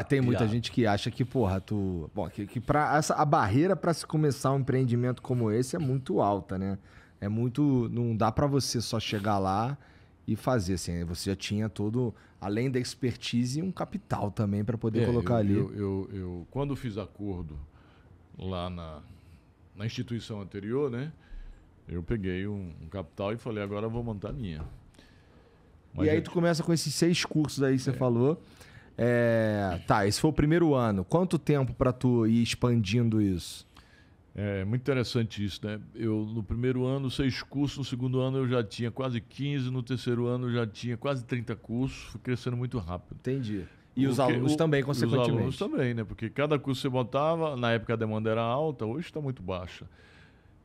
Ah, tem muita yeah. gente que acha que, porra, tu. Bom, que, que pra essa, a barreira para se começar um empreendimento como esse é muito alta, né? É muito. Não dá para você só chegar lá e fazer, assim. Você já tinha todo, além da expertise, um capital também para poder é, colocar eu, ali. Eu, eu, eu, quando fiz acordo lá na, na instituição anterior, né? Eu peguei um, um capital e falei, agora eu vou montar a minha. Mas e aí é tu começa com esses seis cursos aí que você é. falou. É, tá, esse foi o primeiro ano. Quanto tempo para tu ir expandindo isso? É muito interessante isso, né? Eu, no primeiro ano, seis cursos, no segundo ano eu já tinha quase 15, no terceiro ano eu já tinha quase 30 cursos, fui crescendo muito rápido. Entendi. E porque, os alunos o, também, consequentemente. Os alunos também, né? Porque cada curso que você botava, na época a demanda era alta, hoje está muito baixa.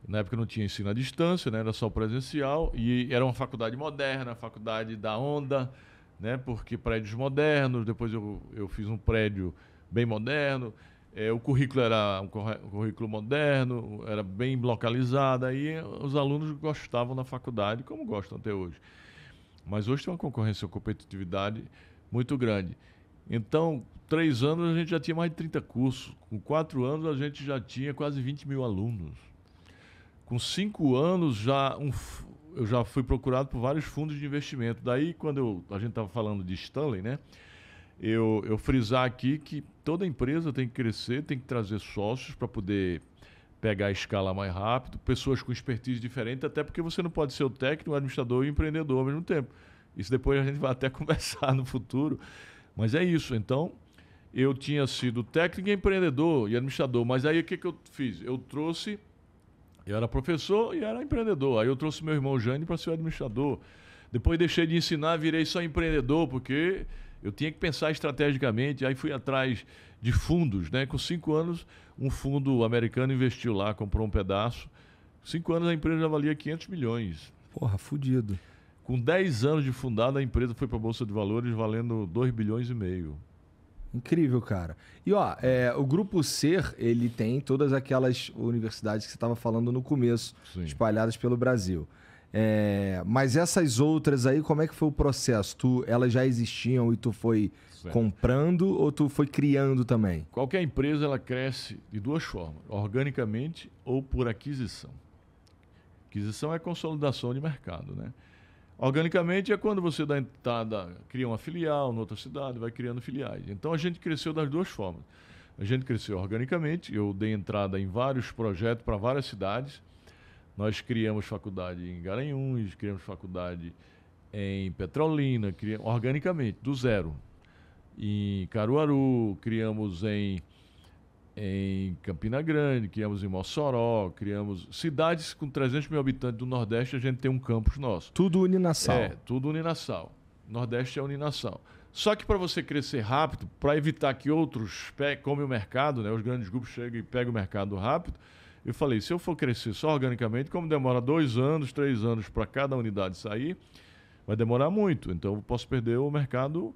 Na época não tinha ensino à distância, né? era só presencial, e era uma faculdade moderna, faculdade da onda, né? Porque prédios modernos, depois eu, eu fiz um prédio bem moderno, é, o currículo era um currículo moderno, era bem localizado, aí os alunos gostavam da faculdade, como gostam até hoje. Mas hoje tem uma concorrência, uma competitividade muito grande. Então, três anos a gente já tinha mais de 30 cursos. Com quatro anos a gente já tinha quase 20 mil alunos. Com cinco anos já um, eu já fui procurado por vários fundos de investimento. Daí, quando eu, a gente estava falando de Stanley, né? Eu, eu frisar aqui que toda empresa tem que crescer, tem que trazer sócios para poder pegar a escala mais rápido, pessoas com expertise diferente, até porque você não pode ser o técnico, administrador e empreendedor ao mesmo tempo. Isso depois a gente vai até conversar no futuro. Mas é isso. Então, eu tinha sido técnico e empreendedor e administrador. Mas aí o que, que eu fiz? Eu trouxe eu era professor e era empreendedor. Aí eu trouxe meu irmão Jane para ser administrador. Depois deixei de ensinar, virei só empreendedor, porque eu tinha que pensar estrategicamente. Aí fui atrás de fundos, né? Com cinco anos, um fundo americano investiu lá, comprou um pedaço. Cinco anos a empresa já valia 500 milhões. Porra, fudido. Com 10 anos de fundada, a empresa foi para a Bolsa de Valores valendo 2 bilhões e meio. Incrível, cara. E ó, é, o grupo Ser, ele tem todas aquelas universidades que você estava falando no começo, Sim. espalhadas pelo Brasil. É, mas essas outras aí, como é que foi o processo? Tu, elas já existiam e tu foi certo. comprando ou tu foi criando também? Qualquer empresa ela cresce de duas formas: organicamente ou por aquisição. Aquisição é consolidação de mercado, né? Organicamente é quando você dá, entrada cria uma filial em outra cidade, vai criando filiais. Então a gente cresceu das duas formas. A gente cresceu organicamente, eu dei entrada em vários projetos para várias cidades. Nós criamos faculdade em Garanhuns, criamos faculdade em Petrolina, criamos, organicamente, do zero. Em Caruaru, criamos em em Campina Grande, criamos em Mossoró, criamos cidades com 300 mil habitantes do Nordeste, a gente tem um campus nosso. Tudo Uninassal. É, tudo Uninassal. Nordeste é Uninassal. Só que para você crescer rápido, para evitar que outros como o mercado, né, os grandes grupos cheguem e peguem o mercado rápido, eu falei, se eu for crescer só organicamente, como demora dois anos, três anos para cada unidade sair, vai demorar muito. Então eu posso perder o mercado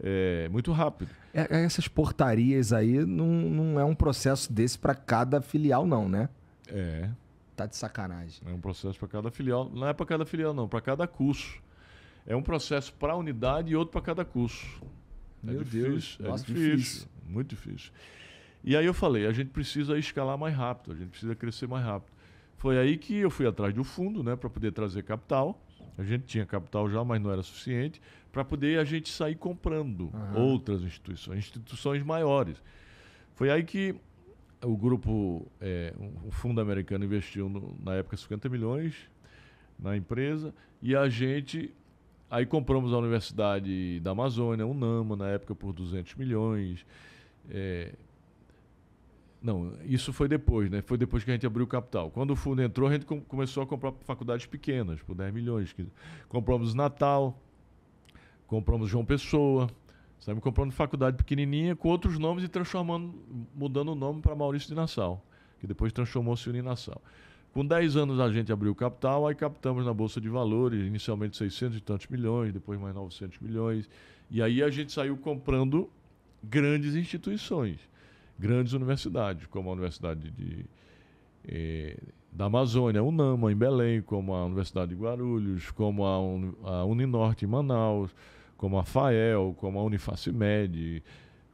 é, muito rápido. É, é, essas portarias aí não, não é um processo desse para cada filial, não, né? É. Tá de sacanagem. É um processo para cada filial. Não é para cada filial, não, para cada curso. É um processo para a unidade e outro para cada curso. É Meu é difícil, Deus, é Nossa, difícil, difícil, muito difícil. E aí eu falei, a gente precisa escalar mais rápido, a gente precisa crescer mais rápido. Foi aí que eu fui atrás de um fundo, né, para poder trazer capital. A gente tinha capital já, mas não era suficiente para poder a gente sair comprando uhum. outras instituições, instituições maiores. Foi aí que o grupo, é, um fundo americano investiu no, na época 50 milhões na empresa e a gente aí compramos a Universidade da Amazônia, Unama na época por 200 milhões. É, não, isso foi depois, né? Foi depois que a gente abriu o capital. Quando o fundo entrou, a gente com, começou a comprar faculdades pequenas, por 10 milhões. compramos Natal, Compramos João Pessoa, saímos comprando faculdade pequenininha com outros nomes e transformando, mudando o nome para Maurício de Nassau, que depois transformou-se em Nassau. Com 10 anos a gente abriu capital, aí captamos na Bolsa de Valores, inicialmente 600 e tantos milhões, depois mais 900 milhões. E aí a gente saiu comprando grandes instituições, grandes universidades, como a Universidade de, eh, da Amazônia, a Unama em Belém, como a Universidade de Guarulhos, como a, Un, a Uninorte em Manaus, como a FAEL, como a Unifacimed,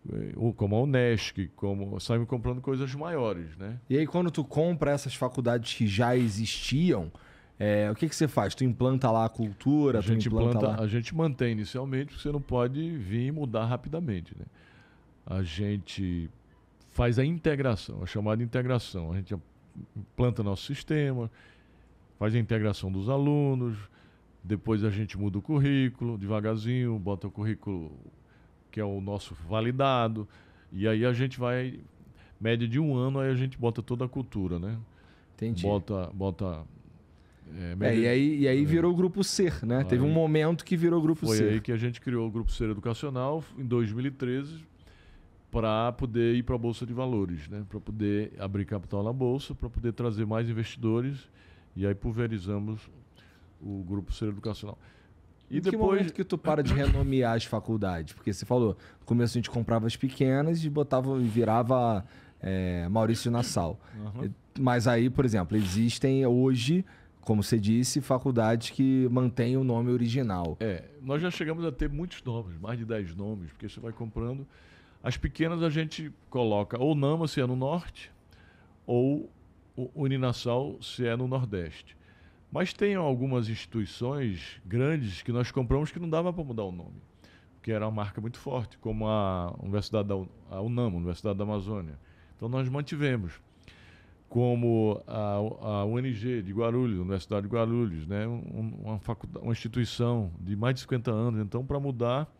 eh, como a Unesc, como saem comprando coisas maiores, né? E aí quando tu compra essas faculdades que já existiam, é, o que, que você faz? Tu implanta lá a cultura, a gente implanta, implanta lá... A gente mantém inicialmente, porque você não pode vir e mudar rapidamente, né? A gente faz a integração, a chamada integração. A gente implanta nosso sistema, faz a integração dos alunos, depois a gente muda o currículo devagarzinho, bota o currículo que é o nosso validado. E aí a gente vai, média de um ano, aí a gente bota toda a cultura, né? Entendi. Bota, bota é, é, e aí, e aí é. virou o Grupo Ser, né? Aí, Teve um momento que virou o Grupo foi Ser. Foi aí que a gente criou o Grupo Ser Educacional em 2013 para poder ir para a Bolsa de Valores, né? Para poder abrir capital na Bolsa, para poder trazer mais investidores e aí pulverizamos o grupo Educacional. E em depois... que que tu para de renomear as faculdades? Porque você falou, no começo a gente comprava as pequenas e botava, e virava é, Maurício Nassau. Uhum. Mas aí, por exemplo, existem hoje, como você disse, faculdades que mantêm o nome original. É, nós já chegamos a ter muitos nomes, mais de 10 nomes, porque você vai comprando. As pequenas a gente coloca ou Nama, se é no norte, ou Uninassal, se é no nordeste. Mas tem algumas instituições grandes que nós compramos que não dava para mudar o nome, porque era uma marca muito forte, como a Universidade da UNAM, Universidade da Amazônia. Então nós mantivemos, como a, a UNG de Guarulhos, Universidade de Guarulhos, né? uma, uma instituição de mais de 50 anos. Então, para mudar.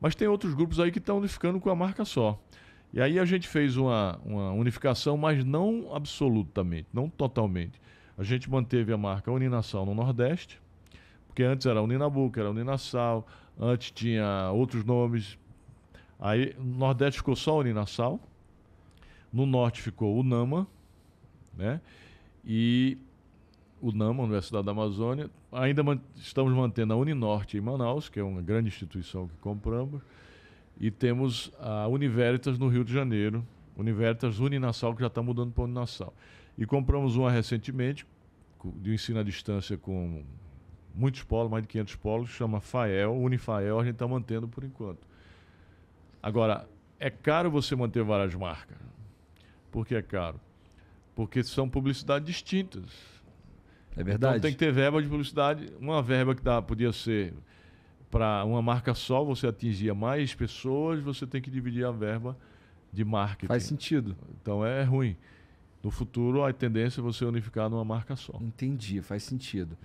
Mas tem outros grupos aí que estão unificando com a marca só. E aí a gente fez uma, uma unificação, mas não absolutamente, não totalmente a gente manteve a marca Uninação no Nordeste, porque antes era Uninabuca, era Uninassal, antes tinha outros nomes. Aí no Nordeste ficou só Uninassal, no Norte ficou Nama, né? E o Unama, Universidade da Amazônia, ainda man estamos mantendo a Uninorte em Manaus, que é uma grande instituição que compramos, e temos a Universitas no Rio de Janeiro, Universitas Uninassal, que já está mudando para Uninassal. E compramos uma recentemente, de ensino à distância com muitos polos, mais de 500 polos, chama FAEL, Unifael, a gente está mantendo por enquanto. Agora, é caro você manter várias marcas. Por que é caro? Porque são publicidades distintas. É verdade. Então tem que ter verba de publicidade. Uma verba que dá, podia ser para uma marca só, você atingia mais pessoas, você tem que dividir a verba de marketing. Faz sentido. Então é ruim. No futuro, a tendência é você unificar numa marca só. Entendi, faz sentido.